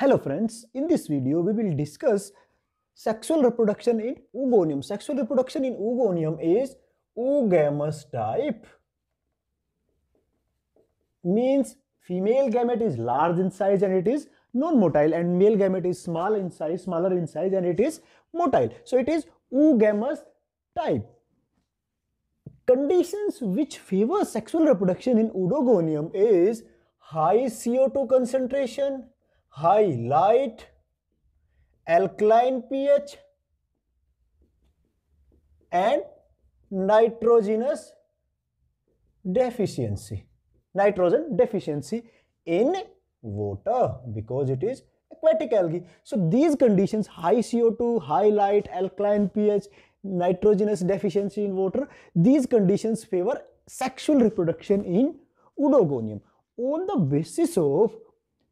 Hello friends, in this video we will discuss sexual reproduction in oogonium. Sexual reproduction in oogonium is oogamous type. Means female gamete is large in size and it is non-motile and male gamete is small in size, smaller in size and it is motile. So it is oogamous type. Conditions which favor sexual reproduction in oogonium is high CO2 concentration, high light alkaline H and nitrogenous deficiency nitrogen deficiency in water because it is aquatic algae so these condition high CO two high light alkaline H nitrogenous deficiency in water these condition favour sexual reproduction in Oedogonium on the basis of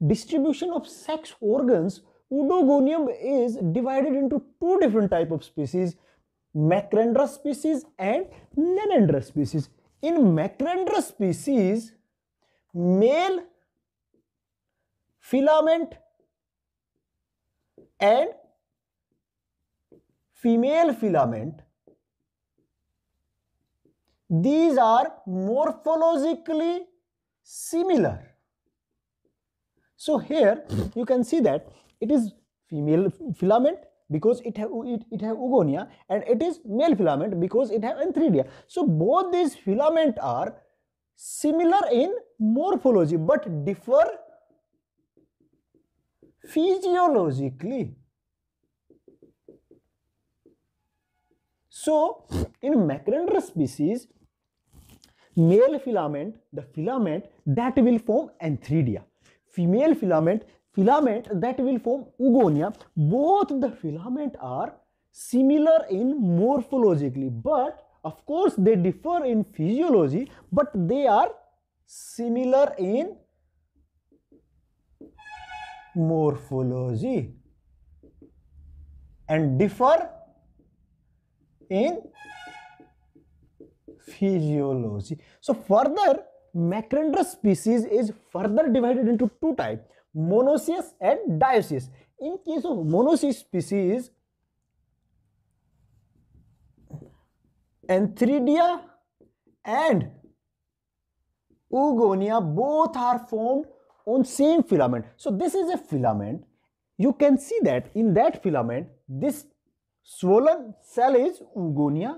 distribution of sex organs, Udogonium is divided into two different type of species, Macrandra species and Nanandra species. In Macrandra species, male filament and female filament these are morphologically similar so here you can see that it is female filament because it have it, it have oogonia and it is male filament because it have anthridia. So both these filament are similar in morphology but differ physiologically. So in macrandra species male filament the filament that will form anthridia female filament, filament that will form oogonia, both the filament are similar in morphologically, but of course they differ in physiology, but they are similar in morphology and differ in physiology. So, further Macrandra species is further divided into two types, monoecious and dioecious. In case of monoecious species, Anthridia and Ugonia both are formed on same filament. So this is a filament. You can see that in that filament, this swollen cell is Ugonia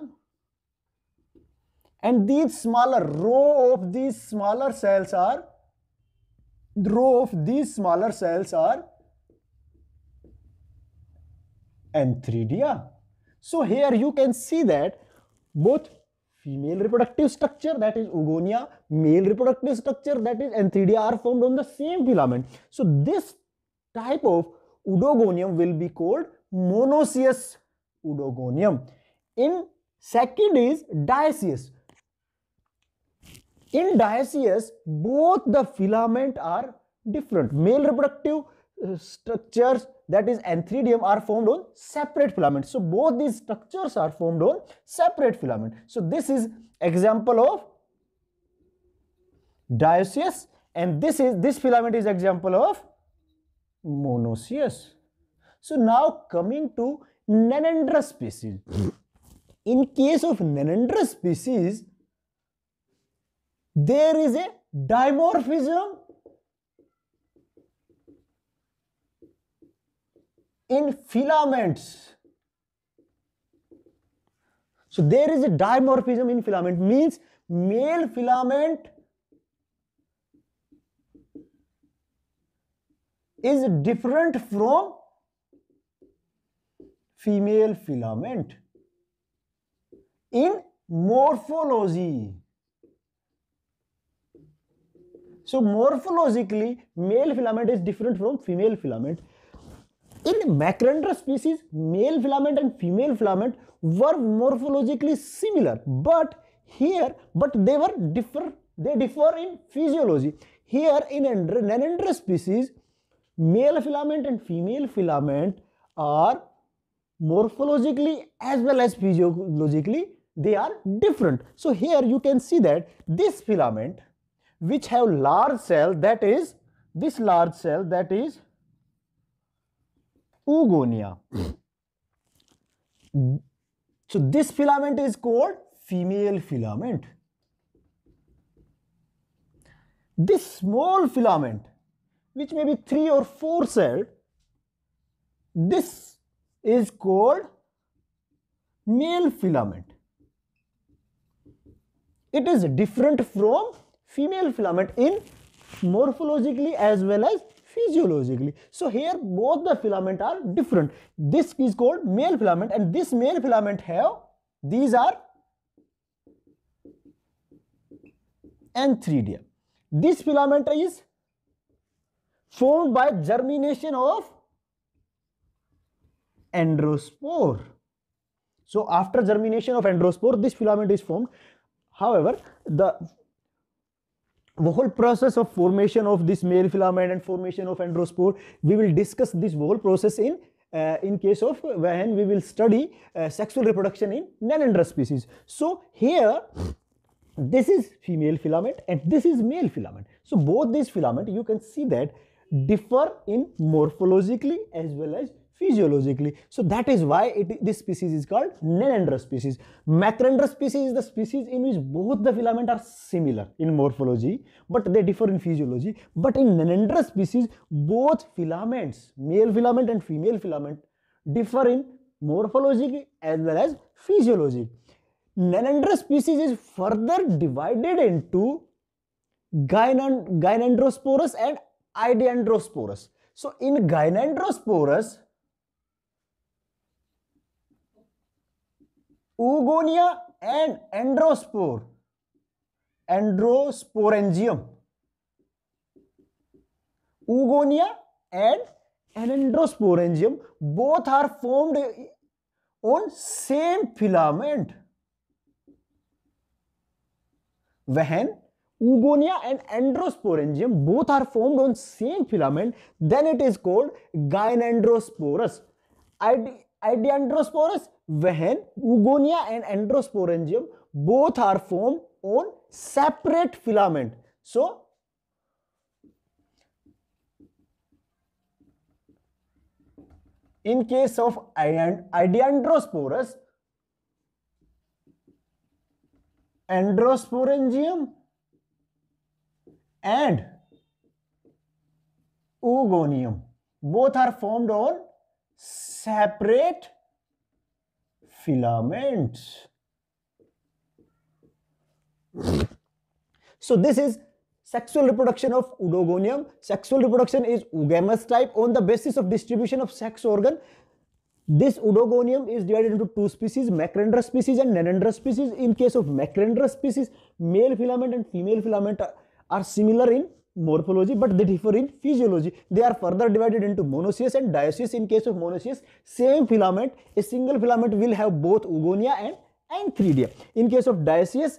and these smaller row of these smaller cells are row of these smaller cells are anthridia. So here you can see that both female reproductive structure that is oogonia, male reproductive structure that is anthridia are formed on the same filament. So this type of oodogonium will be called monoecious oodogonium. In second is dioecious. In dioecious, both the filament are different. Male reproductive uh, structures that is anthridium are formed on separate filaments. So both these structures are formed on separate filament. So this is example of dioecious and this is this filament is example of monoecious. So now coming to Nanendra species. In case of Nanendra species, there is a dimorphism in filaments. So there is a dimorphism in filament means male filament is different from female filament in morphology. So morphologically, male filament is different from female filament. In Macrandra species, male filament and female filament were morphologically similar, but here, but they were differ, they differ in physiology. Here in Nanandra species, male filament and female filament are morphologically as well as physiologically, they are different. So here you can see that this filament which have large cell that is this large cell that is oogonia. so this filament is called female filament. This small filament which may be 3 or 4 cell this is called male filament. It is different from female filament in morphologically as well as physiologically. So here both the filament are different. This is called male filament and this male filament have these are anthridia. This filament is formed by germination of androspore. So after germination of androspore this filament is formed. However, the the whole process of formation of this male filament and formation of androspore we will discuss this whole process in uh, in case of when we will study uh, sexual reproduction in nanandra species so here this is female filament and this is male filament so both these filament you can see that differ in morphologically as well as physiologically. So that is why it, this species is called Nenandra species. Macrandra species is the species in which both the filament are similar in morphology, but they differ in physiology. But in Nenandra species, both filaments, male filament and female filament, differ in morphology as well as physiology. Nenandra species is further divided into Gynandrosporus and Ideandrosporus. So in Gynandrosporus, oogonia and androspore androsporangium ugonia and androsporangium both are formed on same filament when ugonia and androsporangium both are formed on same filament then it is called gynandrosporous I, Idiandrosporus, when Ugonia and Androsporangium both are formed on separate filament. So, in case of Idiandrosporus, Androsporangium and Oogonium both are formed on separate filaments. So this is sexual reproduction of oodogonium. Sexual reproduction is oogamous type on the basis of distribution of sex organ. This oodogonium is divided into two species, macrandra species and nanandra species. In case of macrandra species, male filament and female filament are, are similar in morphology but they differ in physiology. They are further divided into monoecious and dioecious. In case of monoecious, same filament, a single filament will have both oogonia and anthridia. In case of dioecious,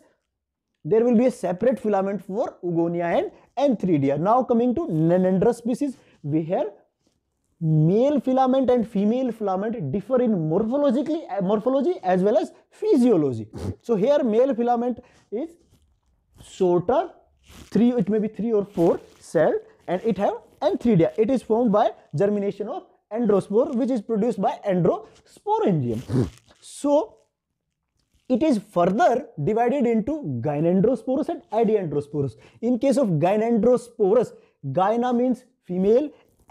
there will be a separate filament for oogonia and anthridia. Now coming to Nenandra species, we have male filament and female filament differ in morphologically uh, morphology as well as physiology. so here male filament is shorter three it may be three or four cell and it have anthridia it is formed by germination of androspore which is produced by androsporangium so it is further divided into gynandrosporous and adiandrosporous in case of gynandrosporous gyna means female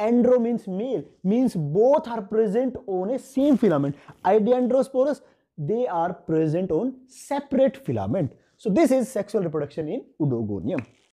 andro means male means both are present on a same filament adiandrosporous they are present on separate filament so this is sexual reproduction in Udogonium.